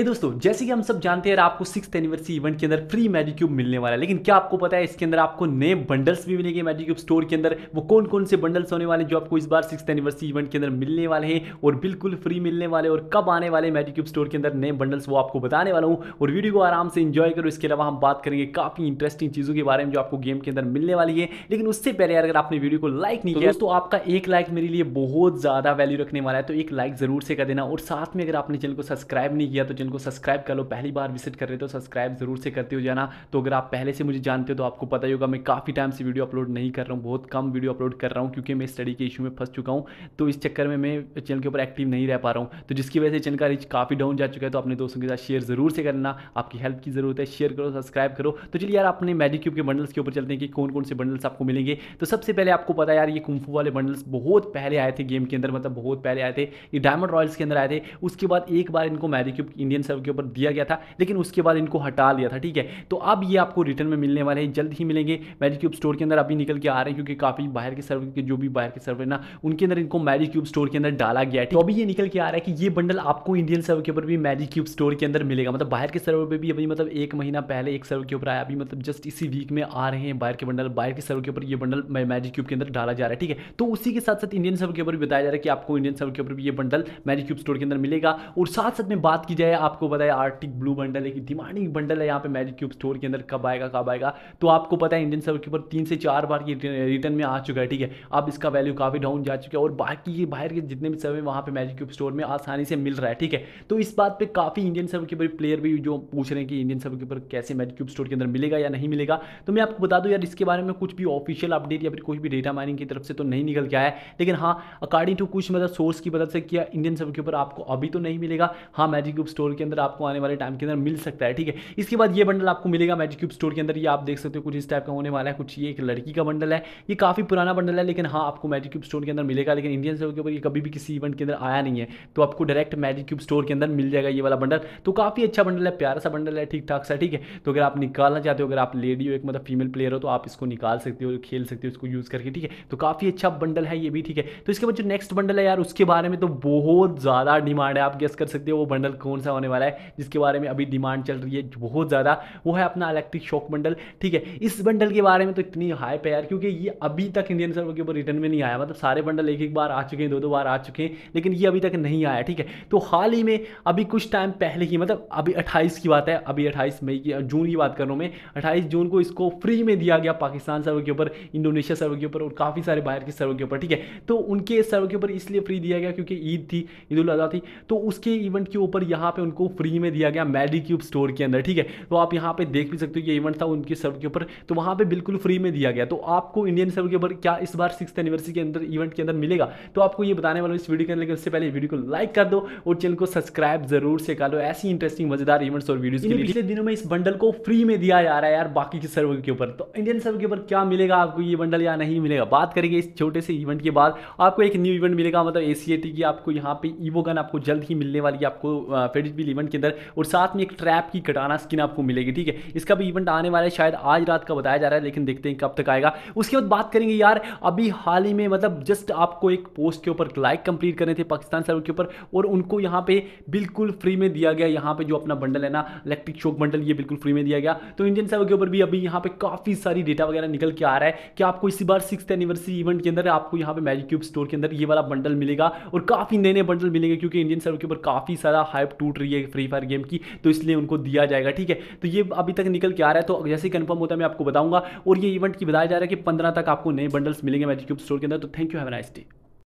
हे hey दोस्तों जैसे कि हम सब जानते हैं आपको सिक्स एनिवर्सरी इवेंट के अंदर फ्री मैजिक क्यूब मिलने वाला है लेकिन क्या आपको पता है इसके अंदर आपको नए बंडल्स भी मिलेंगे मैजिक क्यूब स्टोर के अंदर वो कौन कौन से बंडल्स होने वाले जो आपको इस बार सिक्स एनिवर्सरी इवेंट के अंदर मिलने वाले हैं और बिल्कुल फ्री मिलने वाले और कब आने वाले मैजिक क्यूब स्टोर के अंदर नए बंडल्स वो आपको बताने वाला हूँ और वीडियो को आराम से इंजॉय करो इसके अलावा हम बात करेंगे काफी इंटरेस्टिंग चीज़ों के बारे में जो आपको गेम के अंदर मिलने वाली है लेकिन उससे पहले अगर आपने वीडियो को लाइक नहीं तो किया तो आपका एक लाइक मेरे लिए बहुत ज़्यादा वैल्यू रखने वाला है तो एक लाइक जरूर से कर देना और साथ में अगर आपने चैनल को सब्सक्राइब नहीं किया तो चैनल चैनल को सब्सक्राइब कर लो पहली बार विजिट कर रहे हो तो सब्सक्राइब ज़रूर से करते हो जाना तो अगर आप पहले से मुझे जानते हो तो आपको पता ही होगा मैं काफ़ी टाइम से वीडियो अपलोड नहीं कर रहा हूँ बहुत कम वीडियो अपलोड कर रहा हूँ क्योंकि मैं स्टडी के इशू में फंस चुका हूँ तो इस चक्कर में मैं चैनल के ऊपर एक्टिव नहीं रह पा रहा हूँ तो जिसकी वजह से चैनल का रिच काफ़ी डाउन जा चुका है तो अपने दोस्तों के साथ शेयर ज़रूर से करना आपकी हेल्प की ज़रूरत है शेयर करो सब्सक्राइब करो तो चलिए यार अपने मैजिक क्यूब के बंडल्स के ऊपर चलते हैं कि कौन कौन से बंडल्स आपको मिलेंगे तो सबसे पहले आपको पता यार ये कुंफू वाले बंडल्स बहुत पहले आए थे गेम के अंदर मतलब बहुत पहले आए थे ये डायमंड रॉयल्स के अंदर आए थे उसके बाद एक बार इनको मैजिक इन इंडियन सर्व के ऊपर दिया गया था लेकिन उसके बाद इनको हटा लिया था ठीक है तो अब ये आपको रिटर्न में मिलने वाले हैं जल्द ही मिलेंगे मैजिक क्यूब स्टोर के अंदर अभी निकल के आ रहे हैं क्योंकि काफ़ी बाहर के सर्व के जो भी बाहर के सर्व ना उनके अंदर इनको मैजिक क्यूब स्टोर के अंदर डाला गया है तो अभी ये निकल के आ रहा है कि ये बंडल आपको इंडियन सर्व के ऊपर भी मैजिक क्यूब स्टोर के अंदर मिलेगा मतलब बाहर के सर्वर पर भी अभी मतलब एक महीना पहले एक सर्व के ऊपर आया अभी मतलब जस्ट इसी वीक में आ रहे हैं बाहर के बंडल बाहर के सर्व के ऊपर ये बंडल मैजिक क्यूब के अंदर डाला जा रहा है ठीक है तो उसी के साथ साथ इंडियन सर्व के ऊपर बताया जा रहा है कि आपको इंडियन सर्व के ऊपर भी ये बंडल मैजिक क्यूब स्टोर के अंदर मिलेगा और साथ साथ में बात की जाए आपको पता है आर्टिक ब्लू बंडल कि डिमांडिंग बंडल है यहाँ पे मैजिक क्यूब स्टोर के अंदर कब आएगा कब आएगा तो आपको पता है इंडियन सर्वर के ऊपर तीन से चार बार ये रिटर्न में आ चुका है ठीक है अब इसका वैल्यू काफ़ी डाउन जा चुका है और बाकी ये बाहर के जितने भी सर्वे वहाँ पर मैजिक क्यूब स्टोर में आसानी से मिल रहा है ठीक है तो इस बात पर काफ़ी इंडियन सर्वर के ऊपर प्लेयर भी जो पूछ रहे हैं कि इंडियन सर्वर के ऊपर कैसे मैजिक क्यूब स्टोर के अंदर मिलेगा या नहीं मिलेगा तो मैं आपको बता दूँ यार इसके बारे में कुछ भी ऑफिशियल अपडेट या फिर कोई भी डेटा माइनिंग की तरफ से तो नहीं निकल के आया है लेकिन हाँ अकॉर्डिंग टू कुछ मतलब सोर्स की मदद से किया इंडियन सर्वर के ऊपर आपको अभी तो नहीं मिलेगा हाँ मैजिक क्यूब स्टोर स्टोर के अंदर आपको आने वाले टाइम के अंदर मिल सकता है ठीक है इसके बाद ये बंडल आपको मिलेगा मैजिक क्यूब स्टोर के अंदर ये आप देख सकते हो कुछ इस टाइप का होने वाला है कुछ ये एक लड़की का बंडल है ये काफ़ी पुराना बंडल है लेकिन हाँ आपको मैजिक क्यूब स्टोर के अंदर मिलेगा लेकिन इंडियन स्टोर के ऊपर ये कभी भी किसी इवेंट के अंदर आया नहीं है तो आपको डायरेक्ट मैजिक क्यूब स्टोर के अंदर मिल जाएगा ये वाला बंडल तो काफ़ी अच्छा बंडल है प्यारा सा बंडल है ठीक ठाक सा ठीक है तो अगर आप निकालना चाहते हो अगर आप लेडी हो एक मतलब फीमेल प्लेयर हो तो आप इसको निकाल सकते हो खेल सकते हो इसको यूज़ करके ठीक है तो काफ़ी अच्छा बंडल है ये भी ठीक है तो इसके बाद जो नेक्स्ट बंडल है यार उसके बारे में तो बहुत ज़्यादा डिमांड है आप गेस कर सकते हो वो बंडल कौन सा होने वाला है जिसके बारे में अभी डिमांड चल रही है बहुत ज़्यादा वो है अपना इलेक्ट्रिक शॉक बंडल ठीक है इस बंडल के बारे में तो इतनी हाई है क्योंकि ये अभी तक इंडियन सर्वर के ऊपर रिटर्न में नहीं आया मतलब सारे बंडल एक एक बार आ चुके हैं दो दो बार आ चुके हैं लेकिन ये अभी तक नहीं आया ठीक है तो हाल ही में अभी कुछ टाइम पहले ही मतलब अभी अट्ठाईस की बात है अभी अट्ठाईस मई की जून की बात कर रहा हूँ मैं अट्ठाईस जून को इसको फ्री में दिया गया पाकिस्तान सर्वर के ऊपर इंडोनेशिया सर्वर के ऊपर और काफ़ी सारे बाहर के सर्वर के ऊपर ठीक है तो उनके सर्वर के ऊपर इसलिए फ्री दिया गया क्योंकि ईद थी ईद उल अजहा थी तो उसके इवेंट के ऊपर यहाँ पर उनको फ्री में दिया गया मेडिक्यूब स्टोर के अंदर ठीक है तो आप यहाँ पे देख भी सकते हो ये इवेंट था उनके सर्व के ऊपर तो वहाँ पे बिल्कुल फ्री में दिया गया तो आपको इंडियन सर्व के ऊपर क्या इस बार सिक्स एनिवर्सरी के अंदर इवेंट के अंदर मिलेगा तो आपको ये बताने वाले इस वीडियो के अंदर लेकिन उससे पहले वीडियो को लाइक कर दो और चैनल को सब्सक्राइब जरूर से कर लो ऐसी इंटरेस्टिंग मजेदार इवेंट्स और वीडियो पिछले दिनों में इस बंडल को फ्री में दिया जा रहा है यार बाकी के सर्व के ऊपर तो इंडियन सर्व के ऊपर क्या मिलेगा आपको ये बंडल या नहीं मिलेगा बात करेंगे इस छोटे से इवेंट के बाद आपको एक न्यू इवेंट मिलेगा मतलब एसीएटी की आपको यहाँ पे ईवो गन आपको जल्द ही मिलने वाली है आपको फेडिट भी इवेंट के अंदर और साथ में एक ट्रैप की कटाना स्किन आपको मिलेगी ठीक है इसका भी इवेंट आने वाला है शायद आज रात का बताया जा रहा है लेकिन देखते हैं कब तक आएगा उसके बाद बात करेंगे यार अभी हाल ही में मतलब जस्ट आपको एक पोस्ट के ऊपर लाइक कंप्लीट करने थे पाकिस्तान सर्वर के ऊपर और उनको यहाँ पे बिल्कुल फ्री में दिया गया यहाँ पे जो अपना बंडल है ना इलेक्ट्रिक शोक बंडल ये बिल्कुल फ्री में दिया गया तो इंडियन सर्वर के ऊपर भी अभी यहाँ पे काफ़ी सारी डेटा वगैरह निकल के आ रहा है कि आपको इसी बार सिक्स एनिवर्सरी इवेंट के अंदर आपको यहाँ पे मैजिक क्यूब स्टोर के अंदर ये वाला बंडल मिलेगा और काफ़ी नए नए बंडल मिलेंगे क्योंकि इंडियन सर्वर के ऊपर काफ़ी सारा हाइप टूट रही है फ्री फायर गेम की तो इसलिए उनको दिया जाएगा ठीक है तो ये अभी तक निकल के आ रहा है तो जैसे ही कन्फर्म होता है मैं आपको बताऊंगा और ये इवेंट की बताया जा रहा है कि पंद्रह तक आपको नए बंडल्स मिलेंगे मैजिक क्यूब स्टोर के अंदर तो thank you have nice day